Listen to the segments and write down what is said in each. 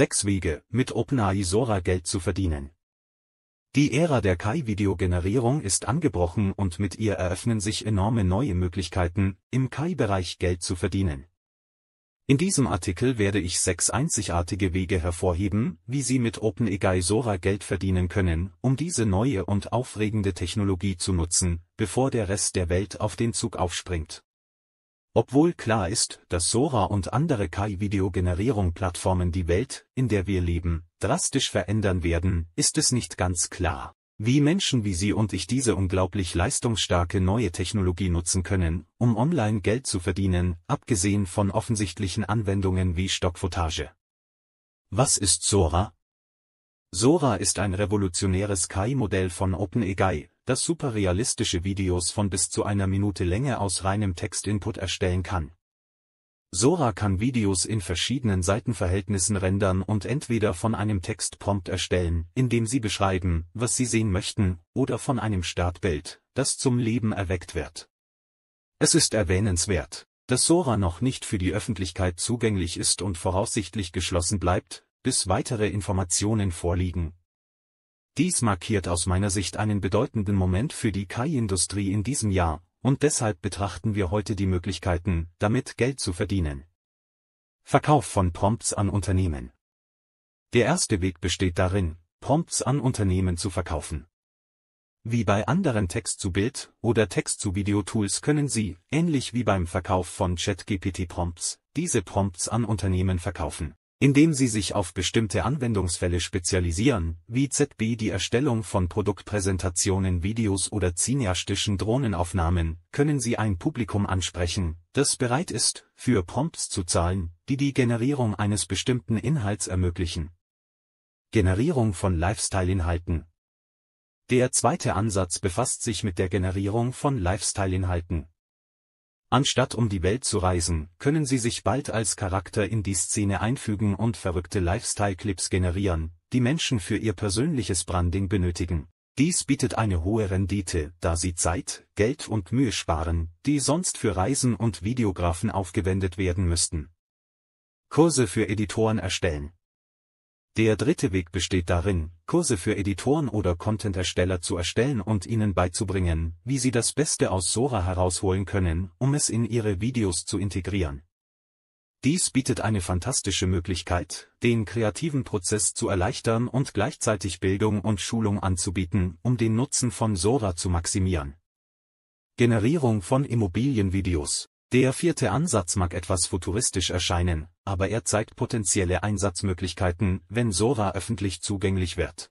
Sechs Wege, mit OpenAI Sora Geld zu verdienen. Die Ära der KI-Videogenerierung ist angebrochen und mit ihr eröffnen sich enorme neue Möglichkeiten, im KI-Bereich Geld zu verdienen. In diesem Artikel werde ich sechs einzigartige Wege hervorheben, wie Sie mit OpenAI Sora Geld verdienen können, um diese neue und aufregende Technologie zu nutzen, bevor der Rest der Welt auf den Zug aufspringt. Obwohl klar ist, dass Sora und andere KI-Videogenerierung-Plattformen die Welt, in der wir leben, drastisch verändern werden, ist es nicht ganz klar, wie Menschen wie Sie und ich diese unglaublich leistungsstarke neue Technologie nutzen können, um online Geld zu verdienen, abgesehen von offensichtlichen Anwendungen wie Stockfotage. Was ist Sora? Sora ist ein revolutionäres KI-Modell von OpenAI, das superrealistische Videos von bis zu einer Minute Länge aus reinem Textinput erstellen kann. Sora kann Videos in verschiedenen Seitenverhältnissen rendern und entweder von einem Textprompt erstellen, in dem sie beschreiben, was sie sehen möchten, oder von einem Startbild, das zum Leben erweckt wird. Es ist erwähnenswert, dass Sora noch nicht für die Öffentlichkeit zugänglich ist und voraussichtlich geschlossen bleibt, bis weitere Informationen vorliegen, dies markiert aus meiner Sicht einen bedeutenden Moment für die KI-Industrie in diesem Jahr, und deshalb betrachten wir heute die Möglichkeiten, damit Geld zu verdienen. Verkauf von Prompts an Unternehmen. Der erste Weg besteht darin, Prompts an Unternehmen zu verkaufen. Wie bei anderen Text-zu-Bild- oder Text-zu-Video-Tools können Sie, ähnlich wie beim Verkauf von ChatGPT-Prompts, diese Prompts an Unternehmen verkaufen indem sie sich auf bestimmte Anwendungsfälle spezialisieren, wie ZB die Erstellung von Produktpräsentationen, Videos oder cineastischen Drohnenaufnahmen, können sie ein Publikum ansprechen, das bereit ist, für Prompts zu zahlen, die die Generierung eines bestimmten Inhalts ermöglichen. Generierung von Lifestyle-Inhalten Der zweite Ansatz befasst sich mit der Generierung von Lifestyle-Inhalten. Anstatt um die Welt zu reisen, können sie sich bald als Charakter in die Szene einfügen und verrückte Lifestyle-Clips generieren, die Menschen für ihr persönliches Branding benötigen. Dies bietet eine hohe Rendite, da sie Zeit, Geld und Mühe sparen, die sonst für Reisen und Videografen aufgewendet werden müssten. Kurse für Editoren erstellen. Der dritte Weg besteht darin, Kurse für Editoren oder Content-Ersteller zu erstellen und ihnen beizubringen, wie sie das Beste aus Sora herausholen können, um es in ihre Videos zu integrieren. Dies bietet eine fantastische Möglichkeit, den kreativen Prozess zu erleichtern und gleichzeitig Bildung und Schulung anzubieten, um den Nutzen von Sora zu maximieren. Generierung von Immobilienvideos der vierte Ansatz mag etwas futuristisch erscheinen, aber er zeigt potenzielle Einsatzmöglichkeiten, wenn Sora öffentlich zugänglich wird.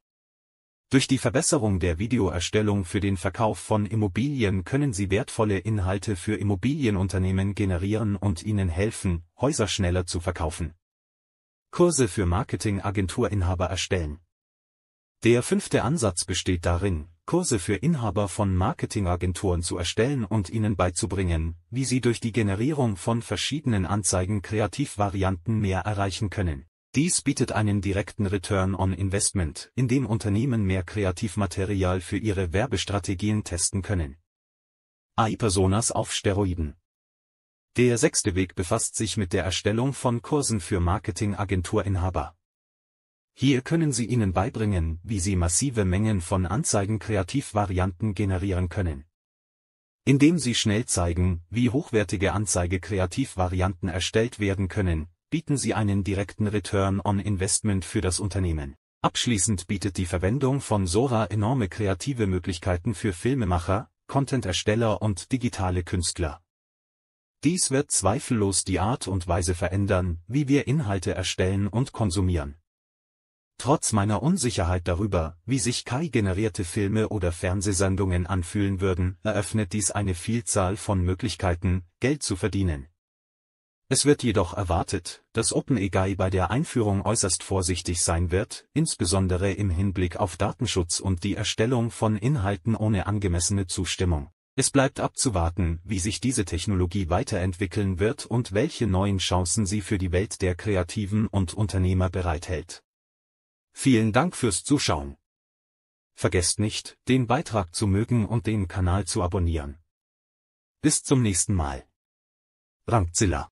Durch die Verbesserung der Videoerstellung für den Verkauf von Immobilien können Sie wertvolle Inhalte für Immobilienunternehmen generieren und ihnen helfen, Häuser schneller zu verkaufen. Kurse für Marketingagenturinhaber erstellen. Der fünfte Ansatz besteht darin, Kurse für Inhaber von Marketingagenturen zu erstellen und ihnen beizubringen, wie sie durch die Generierung von verschiedenen Anzeigen Kreativvarianten mehr erreichen können. Dies bietet einen direkten Return on Investment, in dem Unternehmen mehr Kreativmaterial für ihre Werbestrategien testen können. AI-Personas auf Steroiden Der sechste Weg befasst sich mit der Erstellung von Kursen für Marketingagenturinhaber. Hier können Sie ihnen beibringen, wie Sie massive Mengen von Anzeigen-Kreativvarianten generieren können. Indem Sie schnell zeigen, wie hochwertige Anzeige-Kreativvarianten erstellt werden können, bieten Sie einen direkten Return on Investment für das Unternehmen. Abschließend bietet die Verwendung von Sora enorme kreative Möglichkeiten für Filmemacher, Content-Ersteller und digitale Künstler. Dies wird zweifellos die Art und Weise verändern, wie wir Inhalte erstellen und konsumieren. Trotz meiner Unsicherheit darüber, wie sich KI-generierte Filme oder Fernsehsendungen anfühlen würden, eröffnet dies eine Vielzahl von Möglichkeiten, Geld zu verdienen. Es wird jedoch erwartet, dass OpenAI bei der Einführung äußerst vorsichtig sein wird, insbesondere im Hinblick auf Datenschutz und die Erstellung von Inhalten ohne angemessene Zustimmung. Es bleibt abzuwarten, wie sich diese Technologie weiterentwickeln wird und welche neuen Chancen sie für die Welt der Kreativen und Unternehmer bereithält. Vielen Dank fürs Zuschauen. Vergesst nicht, den Beitrag zu mögen und den Kanal zu abonnieren. Bis zum nächsten Mal. Rangzilla